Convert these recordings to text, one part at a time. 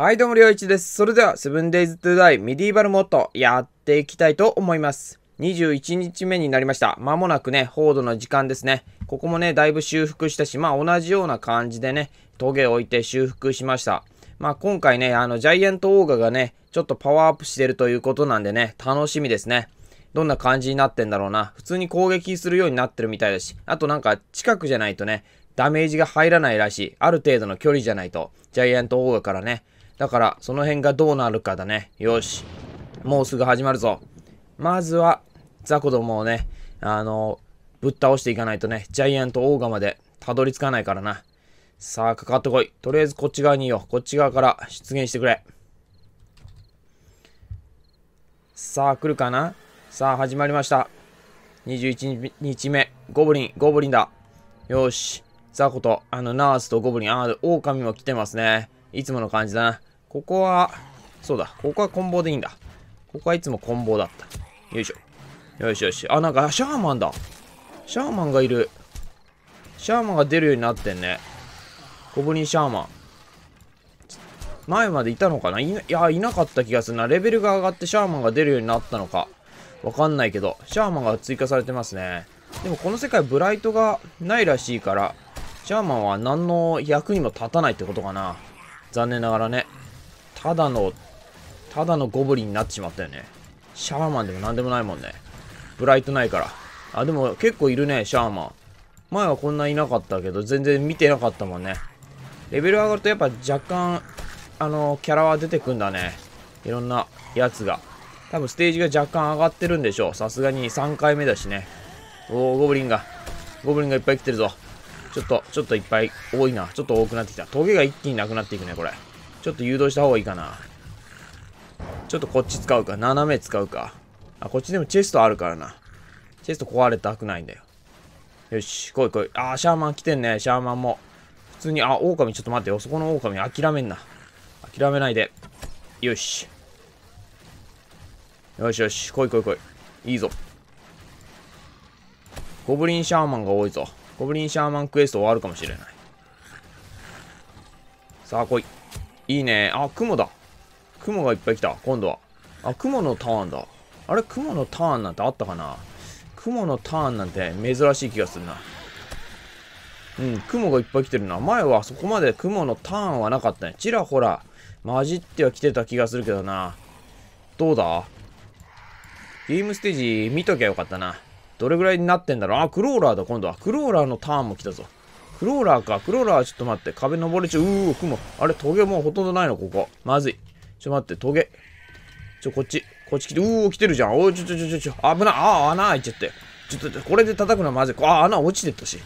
はい、どうも、りょういちです。それでは、セブンデイズトゥダイミディーバルモッドやっていきたいと思います。21日目になりました。まもなくね、報道の時間ですね。ここもね、だいぶ修復したし、まあ同じような感じでね、トゲを置いて修復しました。まあ今回ね、あの、ジャイアントオーガがね、ちょっとパワーアップしてるということなんでね、楽しみですね。どんな感じになってんだろうな。普通に攻撃するようになってるみたいだし、あとなんか近くじゃないとね、ダメージが入らないらしい。ある程度の距離じゃないと、ジャイアントオーガからね。だから、その辺がどうなるかだね。よし。もうすぐ始まるぞ。まずは、ザコどもをね、あの、ぶっ倒していかないとね、ジャイアントオーガまでたどり着かないからな。さあ、かかってこい。とりあえずこっち側にいよう。こっち側から出現してくれ。さあ、来るかなさあ、始まりました。21日目。ゴブリン、ゴブリンだ。よし。ザコと、あの、ナースとゴブリン。ああ、狼も来てますね。いつもの感じだな。ここは、そうだ。ここは棍棒でいいんだ。ここはいつも棍棒だった。よいしょ。よしよし。あ、なんか、シャーマンだ。シャーマンがいる。シャーマンが出るようになってんね。ここにシャーマン。前までいたのかないいや、いなかった気がするな。レベルが上がってシャーマンが出るようになったのか。わかんないけど、シャーマンが追加されてますね。でもこの世界ブライトがないらしいから、シャーマンは何の役にも立たないってことかな。残念ながらね。ただの、ただのゴブリンになっちまったよね。シャーマンでもなんでもないもんね。ブライトないから。あ、でも結構いるね、シャーマン。前はこんないなかったけど、全然見てなかったもんね。レベル上がるとやっぱ若干、あの、キャラは出てくんだね。いろんなやつが。多分ステージが若干上がってるんでしょう。さすがに3回目だしね。おー、ゴブリンが。ゴブリンがいっぱい来てるぞ。ちょっと、ちょっといっぱい多いな。ちょっと多くなってきた。トゲが一気になくなっていくね、これ。ちょっと誘導した方がいいかな。ちょっとこっち使うか。斜め使うか。あ、こっちでもチェストあるからな。チェスト壊れたくないんだよ。よし、来い来い。あー、シャーマン来てんね。シャーマンも。普通に、あ、狼ちょっと待ってよ。そこの狼諦めんな。諦めないで。よし。よしよし。来い来い来い。いいぞ。ゴブリンシャーマンが多いぞ。ゴブリンシャーマンクエスト終わるかもしれない。さあ来い。いいね。あ、雲だ。雲がいっぱい来た。今度は。あ、雲のターンだ。あれ、雲のターンなんてあったかな雲のターンなんて珍しい気がするな。うん、雲がいっぱい来てるな。前はそこまで雲のターンはなかったね。ちらほら、混じっては来てた気がするけどな。どうだゲームステージ見ときゃよかったな。どれぐらいになってんだろうあ、クローラーだ、今度は。クローラーのターンも来たぞ。クローラーか。クローラーちょっと待って。壁登れちゃう。うー、雲。あれ、トゲもうほとんどないの、ここ。まずい。ちょ、待って、トゲ。ちょ、こっち。こっち来て、うー、来てるじゃん。おい、ちょ、ちょ、ちょ、ちょ、危ない。あー、穴開いちゃって。ちょっと、これで叩くのはまずい。あー、穴落ちてったし。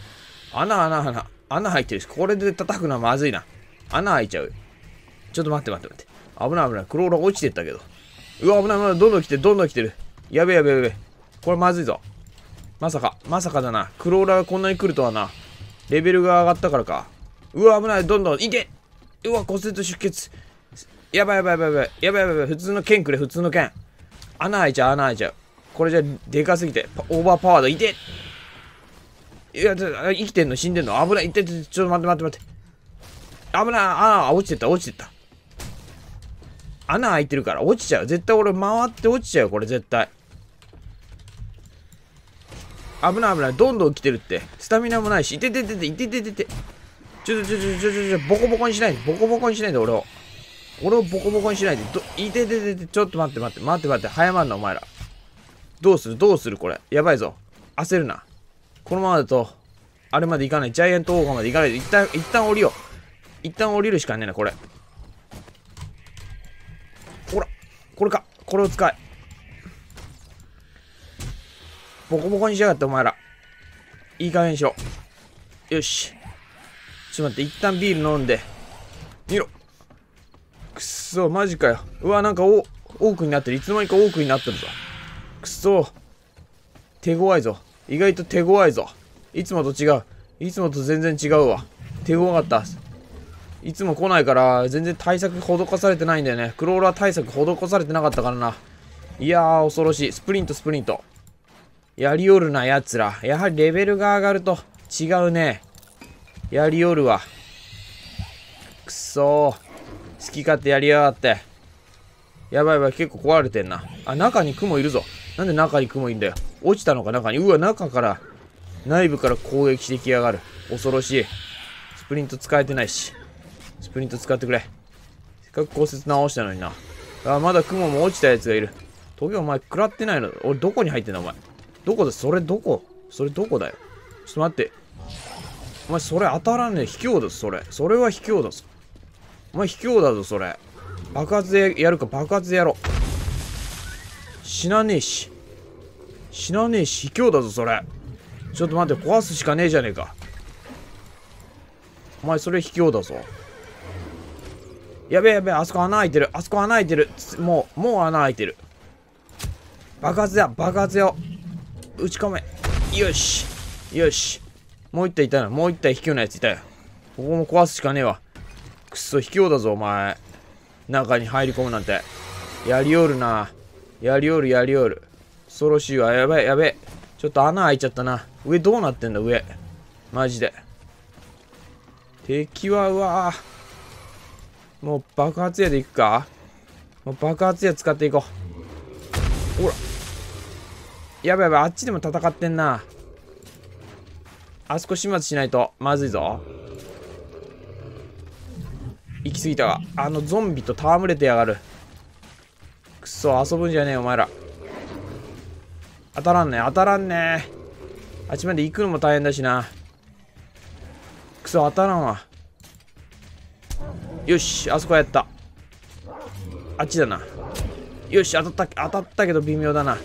穴、穴、穴。穴入ってるし、これで叩くのはまずいな。穴開いちゃう。ちょっと待って待って待って。危ない危ない。クローラー落ちてったけど。うわ、危ない危ない。どんどん来てる、どんどん来てる。やべやべやべ。これまずいぞ。まさか、まさかだな。クローラーがこんなに来るとはな。レベルが上がったからか。うわ、危ない。どんどん。いけうわ、骨折出血。やばいやばいやばいやばい。やばいやばい普通の剣くれ、普通の剣。穴開いちゃう、穴開いちゃう。これじゃ、でかすぎて。オーバーパワーだ。いていや、生きてんの死んでんの危ない。いて、ちょっと待って待って待って。危ない。ああ、落ちてった、落ちてった。穴開いてるから、落ちちゃう。絶対俺回って落ちちゃう、これ絶対。危ない危ない。どんどん来てるって。スタミナもないし。いてててて、いてててて。ちょちょちょちょちょちょ、ボコボコにしないで。ボコボコにしないで、俺を。俺をボコボコにしないで。ど、いてててて、ちょっと待って待って、待って待って。早まんな、お前ら。どうするどうするこれ。やばいぞ。焦るな。このままだと、あれまで行かない。ジャイアントオーガーまで行かないで。一旦、一旦降りよう。一旦降りるしかねえな、これ。ほら。これか。これを使え。ボコボコにしやがってお前らいい加減にしろよしちょっと待って一旦ビール飲んで見ろくっそマジかようわなんかお多くになってるいつの間にか多くになってるぞくっそ手強いぞ意外と手強いぞいつもと違ういつもと全然違うわ手強かったいつも来ないから全然対策施されてないんだよねクローラー対策施されてなかったからないやー恐ろしいスプリントスプリントやりおるな、奴ら。やはりレベルが上がると違うね。やりおるわ。くそ好き勝手やりやがって。やばいやばい、結構壊れてんな。あ、中に雲いるぞ。なんで中に雲いんだよ。落ちたのか、中に。うわ、中から、内部から攻撃してきやがる。恐ろしい。スプリント使えてないし。スプリント使ってくれ。せっかく骨折直したのにな。あ、まだ雲も落ちたやつがいる。トゲお前食らってないの。俺どこに入ってんだお前。どこだそれどこそれどこだよちょっと待って。お前それ当たらねえ。卑怯だぞ、それ。それは卑怯だぞ。お前卑怯だぞ、それ。爆発でやるか、爆発でやろう。死なねえし。死なねえし、卑怯だぞ、それ。ちょっと待って、壊すしかねえじゃねえか。お前それ卑怯だぞ。やべえやべえ、あそこ穴開いてる。あそこ穴開いてる。もう、もう穴開いてる。爆発だ、爆発よ。打ち込めよしよしもう一体いたなもう一体卑怯なやついたよここも壊すしかねえわくっそ卑怯だぞお前中に入り込むなんてやりおるなやりおるやりおる恐ろしいわやべえやべえちょっと穴開いちゃったな上どうなってんだ上マジで敵はうわもう爆発屋でいくかもう爆発屋使っていこうほらやばいやばい、あっちでも戦ってんな。あそこ始末しないと、まずいぞ。行き過ぎたが、あのゾンビと戯れてやがる。くそ、遊ぶんじゃねえ、お前ら。当たらんね、当たらんね。あっちまで行くのも大変だしな。くそ、当たらんわ。よし、あそこやった。あっちだな。よし、当たった、当たったけど微妙だな。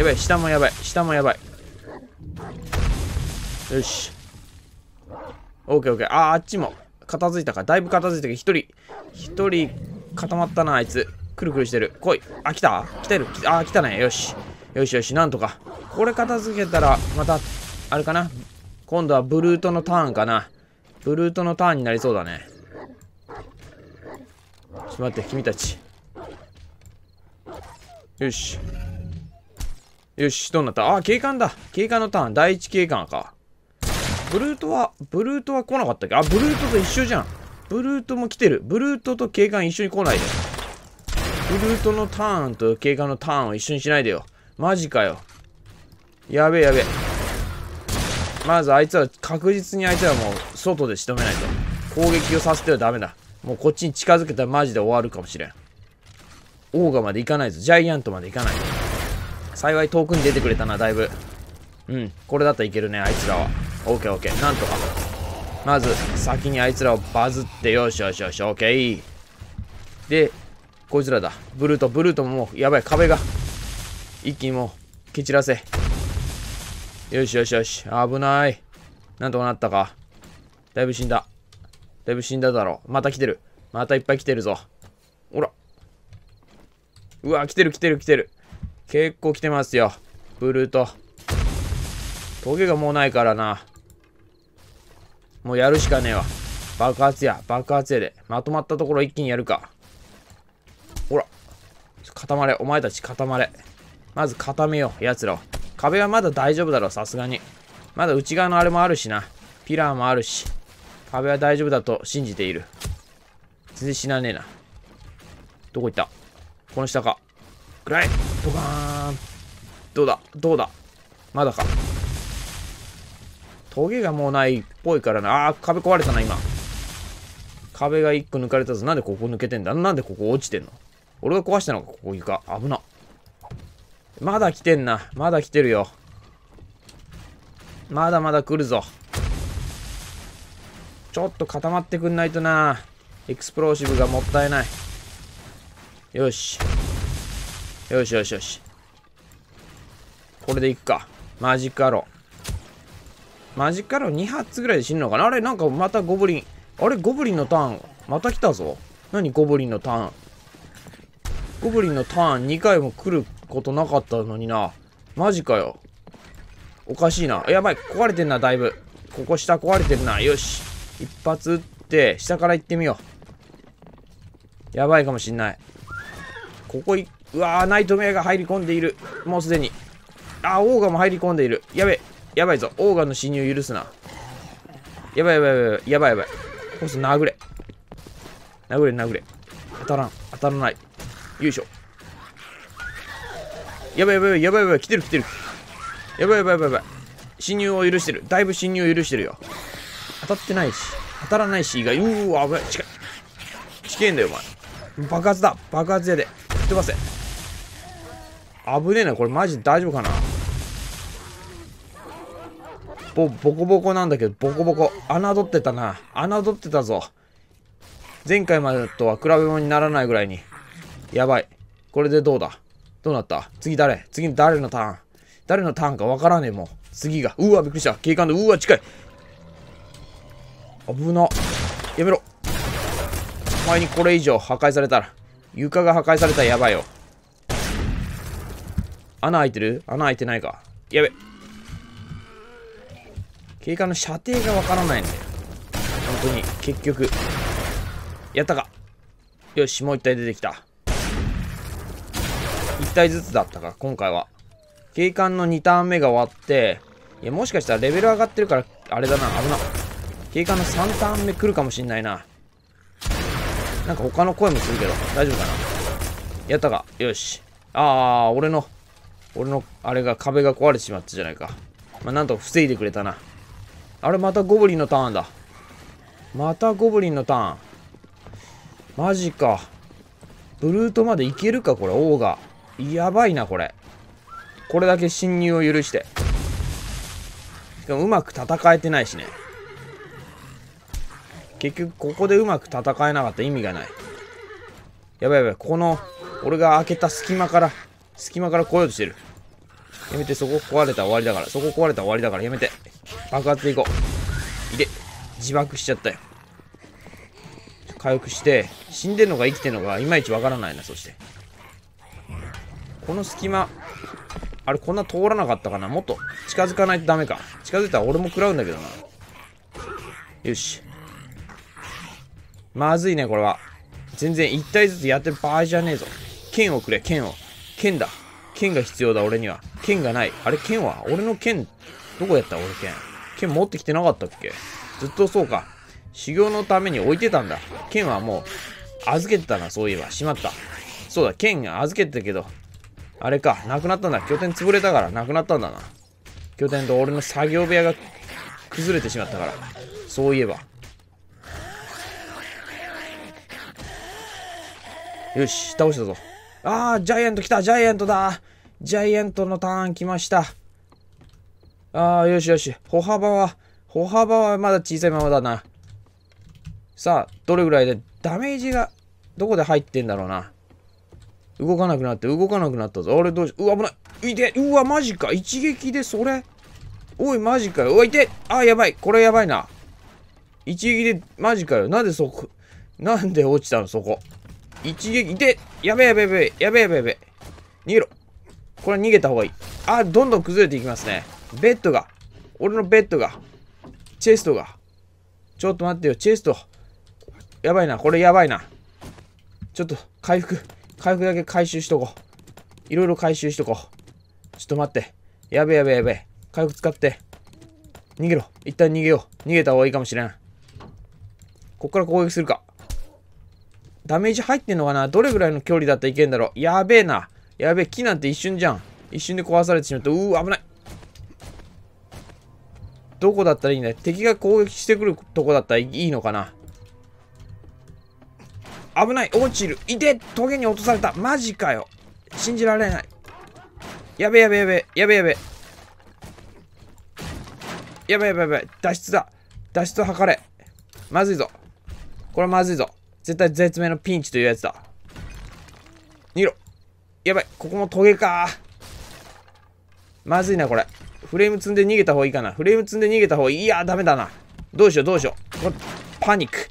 やばい、下もやばい。下もやばい。よし。オッケーオッケー。あー、あっちも。片付いたか。だいぶ片付いたけど、一人。一人固まったな、あいつ。くるくるしてる。来い。あ、来た来てる。あ、来たね。よし。よしよし、なんとか。これ片付けたら、また、あれかな。今度はブルートのターンかな。ブルートのターンになりそうだね。ちょっと待って、君たち。よし。よし、どうなったあ、警官だ。警官のターン。第一警官か。ブルートは、ブルートは来なかったっけあ、ブルートと一緒じゃん。ブルートも来てる。ブルートと警官一緒に来ないで。ブルートのターンと警官のターンを一緒にしないでよ。マジかよ。やべえやべえ。まずあいつは確実にあいつはもう外で仕留めないと。攻撃をさせてはダメだ。もうこっちに近づけたらマジで終わるかもしれん。オーガまで行かないぞ。ジャイアントまで行かないぞ。幸い遠くに出てくれたな、だいぶ。うん、これだったらいけるね、あいつらは。オッケーオッケー、なんとか。まず、先にあいつらをバズって、よしよしよし、オッケー。で、こいつらだ。ブルート、ブルートももう、やばい、壁が。一気にもう、蹴散らせ。よしよしよし、危ない。なんとかなったか。だいぶ死んだ。だいぶ死んだだろう。また来てる。またいっぱい来てるぞ。ほら。うわ、来てる来てる来てる。結構来てますよ。ブルート。トゲがもうないからな。もうやるしかねえわ。爆発や、爆発やで。まとまったところ一気にやるか。ほら。固まれ。お前たち固まれ。まず固めよう、奴らを。壁はまだ大丈夫だろ、さすがに。まだ内側のあれもあるしな。ピラーもあるし。壁は大丈夫だと信じている。全然死なねえな。どこ行ったこの下か。暗いドカーンどうだどうだまだかトゲがもうないっぽいからなあー壁壊れたな今壁が1個抜かれたぞなんでここ抜けてんだなんでここ落ちてんの俺が壊したのかここ床危なまだ来てんなまだ来てるよまだまだ来るぞちょっと固まってくんないとなエクスプローシブがもったいないよしよしよしよし。これでいくか。マジカロ。マジカロ2発ぐらいで死ぬのかなあれなんかまたゴブリン。あれゴブリンのターン。また来たぞ。何ゴブリンのターン。ゴブリンのターン2回も来ることなかったのにな。マジかよ。おかしいな。やばい。壊れてんな、だいぶ。ここ下壊れてるな。よし。一発撃って、下から行ってみよう。やばいかもしんない。ここ一うわーナイトメアが入り込んでいるもうすでにあーオーガも入り込んでいるやべやばいぞオーガの侵入許すなやばいやばいやばいやばいやばいこそ殴れ殴れ殴れ当たらん当たらないよいしょやばいやばいやばいやばい来てる来てるやばいやばいやばいやばい侵入を許してるだいぶ侵入を許してるよ当たってないし当たらないし以外うわ危ない近い近いんだよお前爆発だ爆発やで吹っ飛ばせ危ねえな。これマジ大丈夫かなボ、ボコボコなんだけど、ボコボコ。侮ってたな。侮ってたぞ。前回までとは比べ物にならないぐらいに。やばい。これでどうだどうなった次誰次誰のターン誰のターンかわからねえもん。次が。うわ、びっくりした。警官の、うわ、近い。危な。やめろ。お前にこれ以上破壊されたら、床が破壊されたらやばいよ。穴開いてる穴開いてないか。やべ。警官の射程がわからないんだよ。本当に、結局。やったか。よし、もう一体出てきた。一体ずつだったか、今回は。警官の2ターン目が終わって、いや、もしかしたらレベル上がってるから、あれだな、危な。警官の3ターン目来るかもしんないな。なんか他の声もするけど、大丈夫かな。やったか。よし。あー、俺の俺の、あれが、壁が壊れてしまったじゃないか。まあ、なんと防いでくれたな。あれ、またゴブリンのターンだ。またゴブリンのターン。マジか。ブルートまでいけるか、これ、王が。やばいな、これ。これだけ侵入を許して。しかも、うまく戦えてないしね。結局、ここでうまく戦えなかった意味がない。やばいやばい、この、俺が開けた隙間から隙間から来ようとしてる。やめて、そこ壊れたら終わりだから。そこ壊れたら終わりだから、やめて。爆発でいこう。いで、自爆しちゃったよ。回復して、死んでんのか生きてんのか、いまいちわからないな、そして。この隙間、あれ、こんな通らなかったかなもっと近づかないとダメか。近づいたら俺も食らうんだけどな。よし。まずいね、これは。全然1体ずつやってる場合じゃねえぞ。剣をくれ、剣を。剣だ。剣が必要だ、俺には。剣がない。あれ、剣は俺の剣、どこやった俺剣。剣持ってきてなかったっけずっとそうか。修行のために置いてたんだ。剣はもう、預けてたな、そういえば。しまった。そうだ、剣預けてたけど、あれか、なくなったんだ。拠点潰れたから、なくなったんだな。拠点と俺の作業部屋が崩れてしまったから。そういえば。よし、倒したぞ。ああ、ジャイアント来た、ジャイアントだ。ジャイアントのターン来ました。ああ、よしよし。歩幅は、歩幅はまだ小さいままだな。さあ、どれぐらいで、ダメージが、どこで入ってんだろうな。動かなくなって、動かなくなったぞ。俺どうし、うわ、危ない。いて、うわ、マジか。一撃でそれ。おい、マジかよ。おいて。ああ、やばい。これやばいな。一撃で、マジかよ。なんでそこ、なんで落ちたの、そこ。一撃で、やべやべやべやべやべやべ逃げろ。これ逃げた方がいい。あ、どんどん崩れていきますね。ベッドが。俺のベッドが。チェストが。ちょっと待ってよ、チェスト。やばいな、これやばいな。ちょっと、回復。回復だけ回収しとこう。いろいろ回収しとこう。ちょっと待って。やべやべやべ回復使って。逃げろ。一旦逃げよう。逃げた方がいいかもしれん。こっから攻撃するか。ダメージ入ってんのかなどれぐらいの距離だったらいけんだろうやべえな。やべえ、木なんて一瞬じゃん。一瞬で壊されてしまった。うー、危ない。どこだったらいいんだ敵が攻撃してくるとこだったらいいのかな危ない落ちるいてトゲに落とされたマジかよ信じられないやべやべやべやべやべやべやべやべ脱出だ脱出を図れまずいぞこれまずいぞ絶対絶命のピンチというやつだ。逃げろ。やばい。ここもトゲか。まずいな、これ。フレーム積んで逃げた方がいいかな。フレーム積んで逃げた方がいい。いやダメだな。どうしよう、どうしよう。これ、パニック。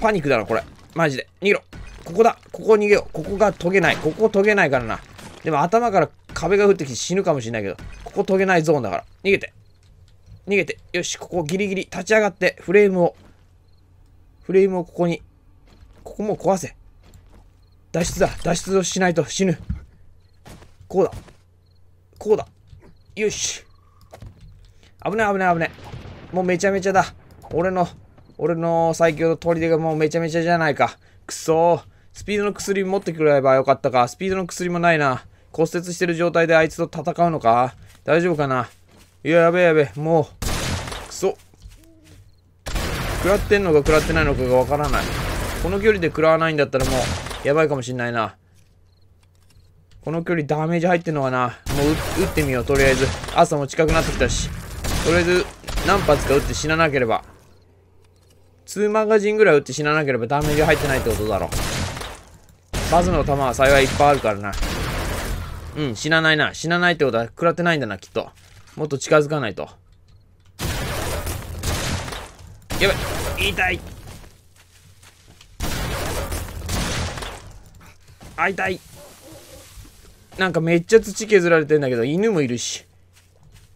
パニックだな、これ。マジで。逃げろ。ここだ。ここ逃げよう。ここが解けない。ここトゲないからな。でも頭から壁が降ってきて死ぬかもしれないけど、ここトゲないゾーンだから。逃げて。逃げて。よし、ここギリギリ立ち上がって、フレームを。フレームをここにここも壊せ。脱出だ。脱出をしないと死ぬ。こうだ。こうだ。よし。危ない危ない危ない。もうめちゃめちゃだ。俺の、俺の最強の砦がもうめちゃめちゃじゃないか。くそスピードの薬持ってくればよかったか。スピードの薬もないな。骨折してる状態であいつと戦うのか大丈夫かないや、やべえやべえ。もう。くそ。食らってんのか食らってないのかがわからない。この距離で食らわないんだったらもう、やばいかもしんないな。この距離ダメージ入ってんのかな。もう撃ってみよう、とりあえず。朝も近くなってきたし。とりあえず、何発か撃って死ななければ。2マガジンぐらい撃って死ななければダメージ入ってないってことだろ。バズの弾は幸いいっぱいあるからな。うん、死なないな。死なないってことは食らってないんだな、きっと。もっと近づかないと。やばい痛いあ痛いなんかめっちゃ土削られてんだけど犬もいるし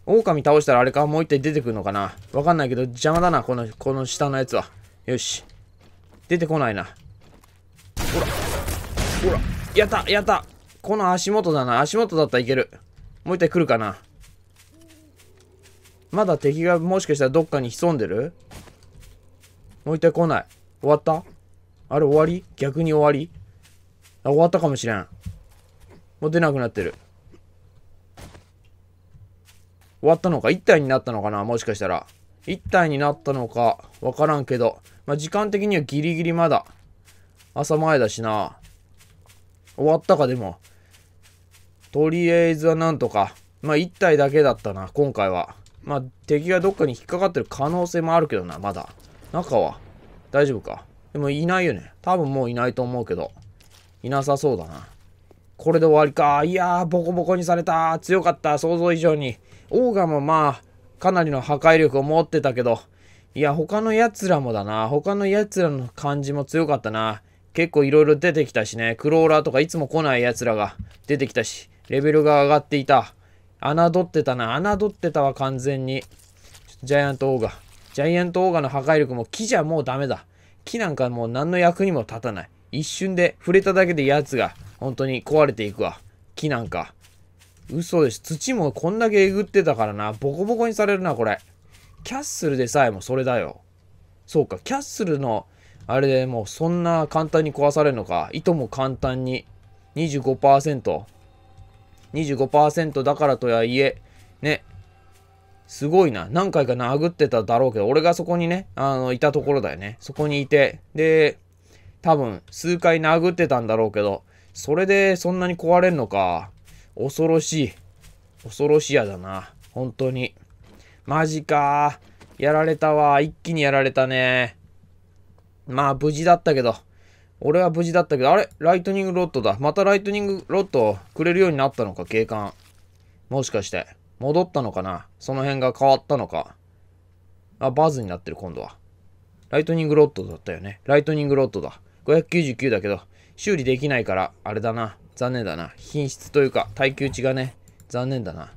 狼倒したらあれかもう一体出てくるのかなわかんないけど邪魔だなこのこの下のやつはよし出てこないなほらほらやったやったこの足元だな足元だったらいけるもう一体来るかなまだ敵がもしかしたらどっかに潜んでるもう一体来ない終わったあれ終わり逆に終わり終わったかもしれん。もう出なくなってる。終わったのか ?1 体になったのかなもしかしたら。1体になったのかわからんけど。まあ、時間的にはギリギリまだ。朝前だしな。終わったかでも。とりあえずはなんとか。まあ、1体だけだったな、今回は。まあ、敵がどっかに引っかかってる可能性もあるけどな、まだ。中は。大丈夫か。でもいないよね。多分もういないと思うけど。いなさそうだな。これで終わりか。いやー、ボコボコにされた。強かった。想像以上に。オーガもまあ、かなりの破壊力を持ってたけど、いや、他の奴らもだな。他の奴らの感じも強かったな。結構いろいろ出てきたしね。クローラーとかいつも来ない奴らが出てきたし、レベルが上がっていた。侮ってたな。侮ってたわ、完全に。ジャイアントオーガ。ジャイアントオーガの破壊力も木じゃもうダメだ。木なんかもう何の役にも立たない。一瞬で触れただけでやつが本当に壊れていくわ。木なんか。嘘です。土もこんだけえぐってたからな。ボコボコにされるな、これ。キャッスルでさえもそれだよ。そうか、キャッスルの、あれでもうそんな簡単に壊されるのか。糸も簡単に25%。25%だからとはいえ、ね。すごいな。何回か殴ってただろうけど、俺がそこにね、あの、いたところだよね。そこにいて。で、多分、数回殴ってたんだろうけど、それでそんなに壊れんのか。恐ろしい。恐ろしやだな。本当に。マジかやられたわ。一気にやられたね。まあ、無事だったけど。俺は無事だったけど、あれライトニングロッドだ。またライトニングロッドくれるようになったのか、警官。もしかして、戻ったのかなその辺が変わったのか。あ、バズになってる、今度は。ライトニングロッドだったよね。ライトニングロッドだ。599だけど、修理できないから、あれだな。残念だな。品質というか、耐久値がね、残念だな。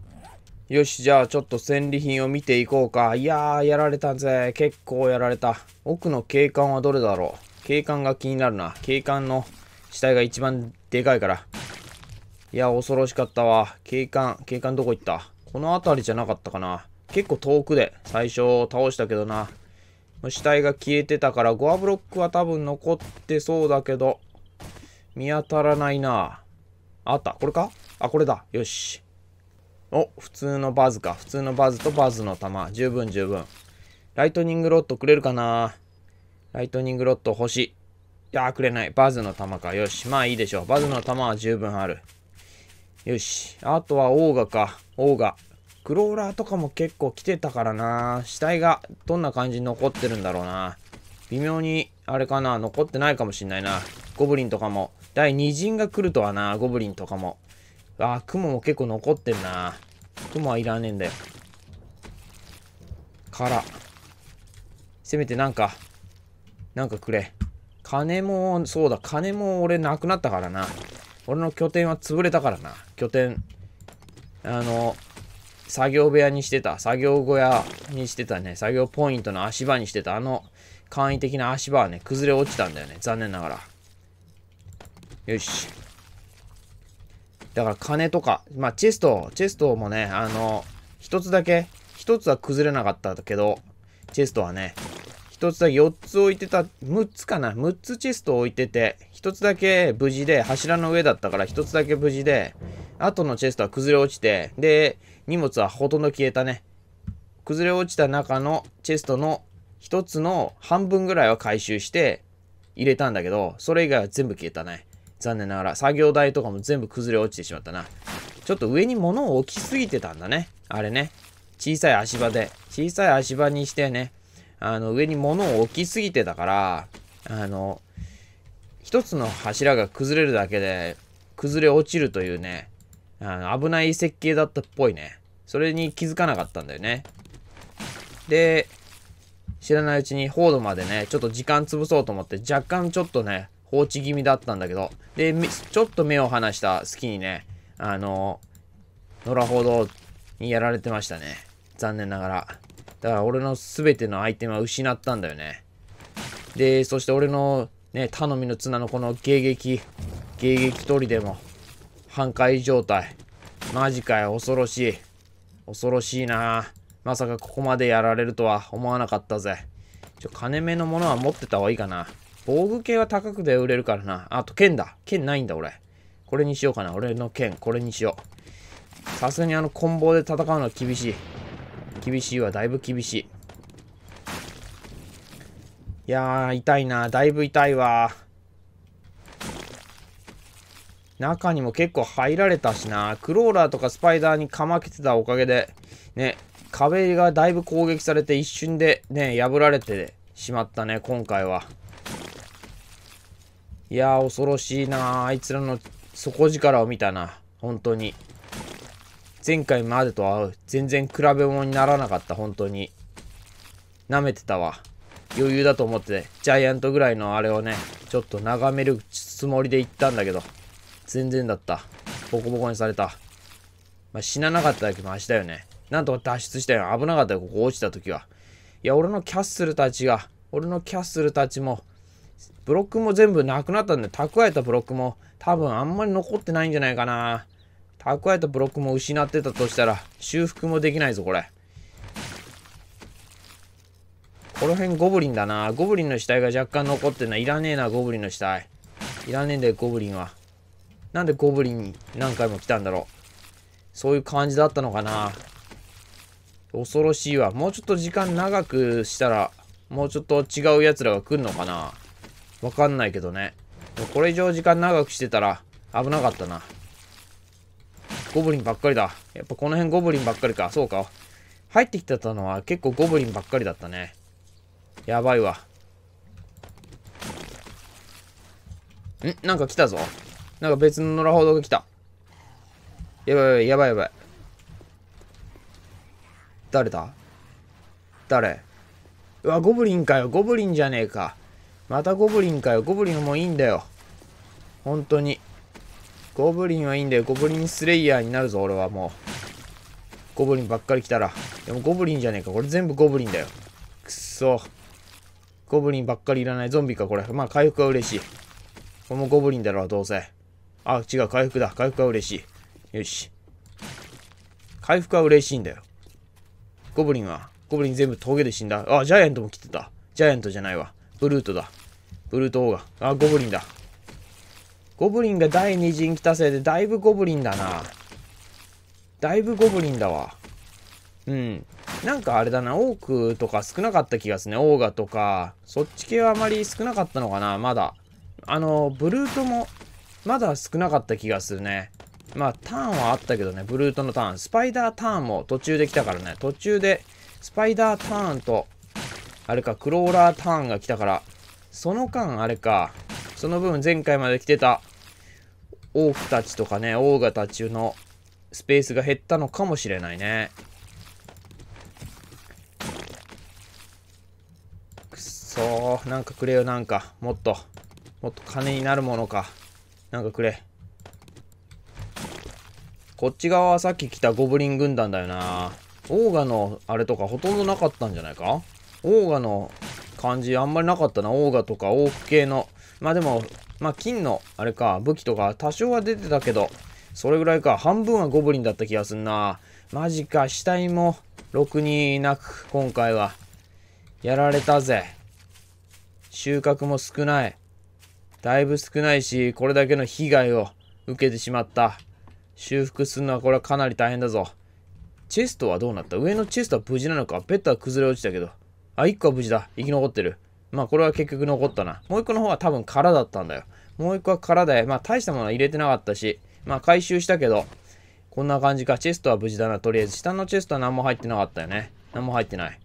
よし、じゃあちょっと戦利品を見ていこうか。いやー、やられたぜ。結構やられた。奥の警官はどれだろう。警官が気になるな。警官の死体が一番でかいから。いや、恐ろしかったわ。警官、警官どこ行ったこの辺りじゃなかったかな。結構遠くで最初倒したけどな。死体が消えてたから、ゴアブロックは多分残ってそうだけど、見当たらないな。あった。これかあ、これだ。よし。お、普通のバズか。普通のバズとバズの弾。十分十分。ライトニングロッドくれるかなライトニングロッド欲しい。いやーくれない。バズの弾か。よし。まあいいでしょう。バズの弾は十分ある。よし。あとはオーガか。オーガ。クローラーとかも結構来てたからな死体がどんな感じに残ってるんだろうな微妙にあれかな残ってないかもしんないなゴブリンとかも第2陣が来るとはなゴブリンとかもあ雲も結構残ってるな雲はいらねえんだよからせめてなんかなんかくれ金もそうだ金も俺なくなったからな俺の拠点は潰れたからな拠点あの作業部屋にしてた、作業小屋にしてたね、作業ポイントの足場にしてた、あの簡易的な足場はね、崩れ落ちたんだよね。残念ながら。よし。だから金とか、まあチェスト、チェストもね、あの、一つだけ、一つは崩れなかったけど、チェストはね、1つだけ4つ置いてた、6つかな ?6 つチェスト置いてて、1つだけ無事で、柱の上だったから1つだけ無事で、後のチェストは崩れ落ちて、で、荷物はほとんど消えたね。崩れ落ちた中のチェストの1つの半分ぐらいは回収して入れたんだけど、それ以外は全部消えたね。残念ながら。作業台とかも全部崩れ落ちてしまったな。ちょっと上に物を置きすぎてたんだね。あれね。小さい足場で。小さい足場にしてね。あの、上に物を置きすぎてたから、あの、一つの柱が崩れるだけで、崩れ落ちるというね、あの危ない設計だったっぽいね。それに気づかなかったんだよね。で、知らないうちにフォードまでね、ちょっと時間潰そうと思って、若干ちょっとね、放置気味だったんだけど、で、ちょっと目を離した隙にね、あの、野良報道にやられてましたね。残念ながら。だから俺の全てのアイテムは失ったんだよね。で、そして俺のね、頼みの綱のこの迎撃、迎撃取りでも、半壊状態。マジかよ、恐ろしい。恐ろしいなまさかここまでやられるとは思わなかったぜ。ちょ、金目のものは持ってた方がいいかな。防具系は高くで売れるからな。あと、剣だ。剣ないんだ、俺。これにしようかな。俺の剣、これにしよう。さすがにあの、棍棒で戦うのは厳しい。厳しいわ、だいぶ厳しい。いやー、痛いな。だいぶ痛いわ。中にも結構入られたしな。クローラーとかスパイダーにかまけてたおかげで、ね、壁がだいぶ攻撃されて一瞬でね、破られてしまったね、今回は。いやー、恐ろしいなあいつらの底力を見たな。本当に。前回までとは全然比べ物にならなかった、本当に。舐めてたわ。余裕だと思って、ジャイアントぐらいのあれをね、ちょっと眺めるつもりで行ったんだけど、全然だった。ボコボコにされた。まあ、死ななかっただけマシだよね。なんとか脱出したよ。危なかったよ、ここ落ちた時は。いや、俺のキャッスルたちが、俺のキャッスルたちも、ブロックも全部なくなったんで、蓄えたブロックも多分あんまり残ってないんじゃないかな。蓄えたブロックも失ってたとしたら、修復もできないぞ、これ。この辺ゴブリンだな。ゴブリンの死体が若干残ってんな。いらねえな、ゴブリンの死体。いらねえんだよ、ゴブリンは。なんでゴブリンに何回も来たんだろう。そういう感じだったのかな。恐ろしいわ。もうちょっと時間長くしたら、もうちょっと違う奴らが来るのかな。わかんないけどね。これ以上時間長くしてたら危なかったな。ゴブリンばっかりだ。やっぱこの辺ゴブリンばっかりか。そうか。入ってきてたのは結構ゴブリンばっかりだったね。やばいわ。んなんか来たぞ。なんか別の野良ほどが来た。やばいやばいやばい。誰だ誰うわ、ゴブリンかよ。ゴブリンじゃねえか。またゴブリンかよ。ゴブリンもいいんだよ。本当に。ゴブリンはいいんだよ。ゴブリンスレイヤーになるぞ、俺はもう。ゴブリンばっかり来たら。でもゴブリンじゃねえか。これ全部ゴブリンだよ。くっそ。ゴブリンばっかりいらない。ゾンビか、これ。まあ、回復は嬉しい。これもゴブリンだろう、どうせ。あ、違う、回復だ。回復は嬉しい。よし。回復は嬉しいんだよ。ゴブリンは、ゴブリン全部峠で死んだ。あ、ジャイアントも来てた。ジャイアントじゃないわ。ブルートだ。ブルート王ーあ、ゴブリンだ。ゴブリンが第二陣来たせいで、だいぶゴブリンだな。だいぶゴブリンだわ。うん。なんかあれだな、オークとか少なかった気がするね。オーガとか、そっち系はあまり少なかったのかな、まだ。あの、ブルートも、まだ少なかった気がするね。まあ、ターンはあったけどね、ブルートのターン。スパイダーターンも途中で来たからね。途中で、スパイダーターンと、あれか、クローラーターンが来たから、その間、あれか、その分前回まで来てた、オークたちとかね、オーガたちのスペースが減ったのかもしれないね。くそー、なんかくれよ、なんか。もっと、もっと金になるものか。なんかくれ。こっち側はさっき来たゴブリン軍団だよな。オーガのあれとかほとんどなかったんじゃないかオーガの感じあんまりなかったな。オーガとかオーク系のまあでも、まあ金の、あれか、武器とか多少は出てたけど、それぐらいか、半分はゴブリンだった気がすんな。マジか、死体も、ろくになく、今回は。やられたぜ。収穫も少ない。だいぶ少ないし、これだけの被害を受けてしまった。修復するのはこれはかなり大変だぞ。チェストはどうなった上のチェストは無事なのかベッドは崩れ落ちたけど。あ、1個は無事だ。生き残ってる。まあこれは結局残ったな。もう一個の方は多分空だったんだよ。もう一個は空で、まあ大したものは入れてなかったし、まあ回収したけど、こんな感じか。チェストは無事だな。とりあえず、下のチェストは何も入ってなかったよね。何も入ってない。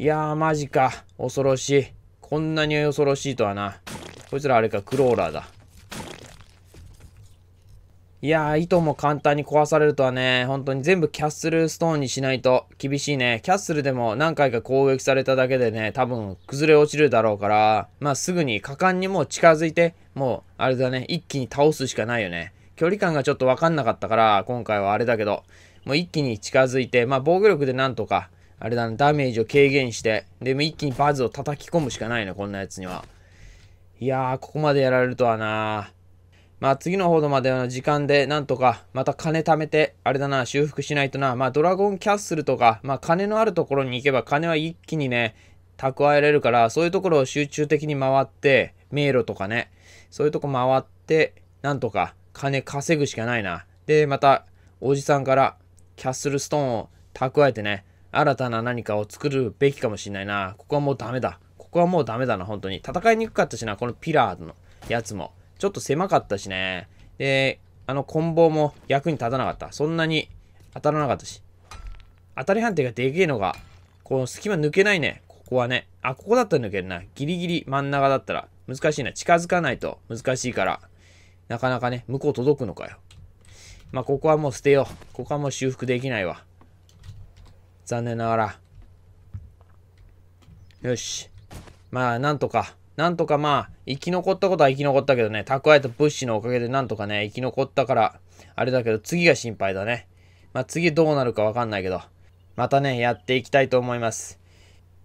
いやー、マジか。恐ろしい。こんなに恐ろしいとはな。こいつらあれか、クローラーだ。いやー、糸も簡単に壊されるとはね、本当に全部キャッスルストーンにしないと厳しいね。キャッスルでも何回か攻撃されただけでね、多分崩れ落ちるだろうから、まあすぐに果敢にもう近づいて、もうあれだね、一気に倒すしかないよね。距離感がちょっとわかんなかったから、今回はあれだけど、もう一気に近づいて、まあ防御力でなんとか、あれだね、ダメージを軽減して、で、も一気にバズを叩き込むしかないね、こんなやつには。いやー、ここまでやられるとはなまあ次のほどまでの時間でなんとかまた金貯めて、あれだな、修復しないとな、まあドラゴンキャッスルとか、まあ金のあるところに行けば金は一気にね、蓄えられるから、そういうところを集中的に回って、迷路とかね、そういうとこ回って、なんとか金稼ぐしかないな。で、また、おじさんからキャッスルストーンを蓄えてね、新たな何かを作るべきかもしんないな。ここはもうダメだ。ここはもうダメだな、本当に。戦いにくかったしな、このピラーのやつも。ちょっと狭かったしね。で、あの、棍棒も役に立たなかった。そんなに当たらなかったし。当たり判定がでけえのが、この隙間抜けないね。ここはね。あ、ここだったら抜けるな。ギリギリ真ん中だったら。難しいな。近づかないと難しいから。なかなかね、向こう届くのかよ。まあ、ここはもう捨てよう。ここはもう修復できないわ。残念ながら。よし。まあ、なんとか。なんとかまあ、生き残ったことは生き残ったけどね、蓄えた物資のおかげでなんとかね、生き残ったから、あれだけど次が心配だね。まあ次どうなるかわかんないけど、またね、やっていきたいと思います。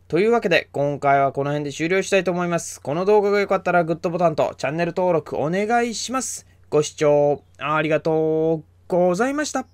というわけで、今回はこの辺で終了したいと思います。この動画が良かったらグッドボタンとチャンネル登録お願いします。ご視聴ありがとうございました。